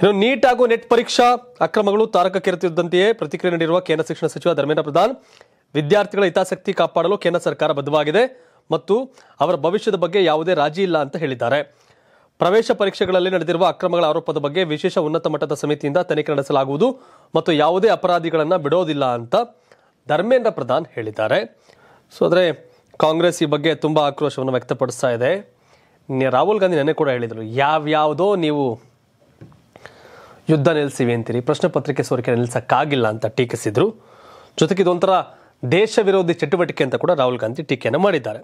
ಇನ್ನು ನೀಟ್ ಹಾಗೂ ನೆಟ್ ಪರೀಕ್ಷಾ ಅಕ್ರಮಗಳು ತಾರಕಕ್ಕೇರುತ್ತಿದ್ದಂತೆಯೇ ಪ್ರತಿಕ್ರಿಯೆ ನೀಡಿರುವ ಕೇಂದ್ರ ಶಿಕ್ಷಣ ಸಚಿವ ಧರ್ಮೇಂದ್ರ ಪ್ರಧಾನ್ ವಿದ್ಯಾರ್ಥಿಗಳ ಹಿತಾಸಕ್ತಿ ಕಾಪಾಡಲು ಕೇಂದ್ರ ಸರ್ಕಾರ ಬದ್ಧವಾಗಿದೆ ಮತ್ತು ಅವರ ಭವಿಷ್ಯದ ಬಗ್ಗೆ ಯಾವುದೇ ರಾಜಿ ಇಲ್ಲ ಅಂತ ಹೇಳಿದ್ದಾರೆ ಪ್ರವೇಶ ಪರೀಕ್ಷೆಗಳಲ್ಲಿ ನಡೆದಿರುವ ಅಕ್ರಮಗಳ ಆರೋಪದ ಬಗ್ಗೆ ವಿಶೇಷ ಉನ್ನತ ಮಟ್ಟದ ಸಮಿತಿಯಿಂದ ತನಿಖೆ ನಡೆಸಲಾಗುವುದು ಮತ್ತು ಯಾವುದೇ ಅಪರಾಧಿಗಳನ್ನು ಬಿಡೋದಿಲ್ಲ ಅಂತ ಧರ್ಮೇಂದ್ರ ಪ್ರಧಾನ್ ಹೇಳಿದ್ದಾರೆ ಸೊ ಆದರೆ ಕಾಂಗ್ರೆಸ್ ಈ ಬಗ್ಗೆ ತುಂಬ ಆಕ್ರೋಶವನ್ನು ವ್ಯಕ್ತಪಡಿಸ್ತಾ ಇದೆ ರಾಹುಲ್ ಗಾಂಧಿ ನೆನೆ ಕೂಡ ಹೇಳಿದರು ಯಾವ್ಯಾವುದೋ ನೀವು ಯುದ್ಧ ನಿಲ್ಲಿಸಿವೆ ಅಂತೀರಿ ಪ್ರಶ್ನೆ ಪತ್ರಿಕೆ ಸೋರಿಕೆ ನಿಲ್ಲಿಸೋಕ್ಕಾಗಿಲ್ಲ ಅಂತ ಟೀಕಿಸಿದರು ಜೊತೆಗೆ ಇದೊಂಥರ ದೇಶ ವಿರೋಧಿ ಚಟುವಟಿಕೆ ಅಂತ ಕೂಡ ರಾಹುಲ್ ಗಾಂಧಿ ಟೀಕೆಯನ್ನು ಮಾಡಿದ್ದಾರೆ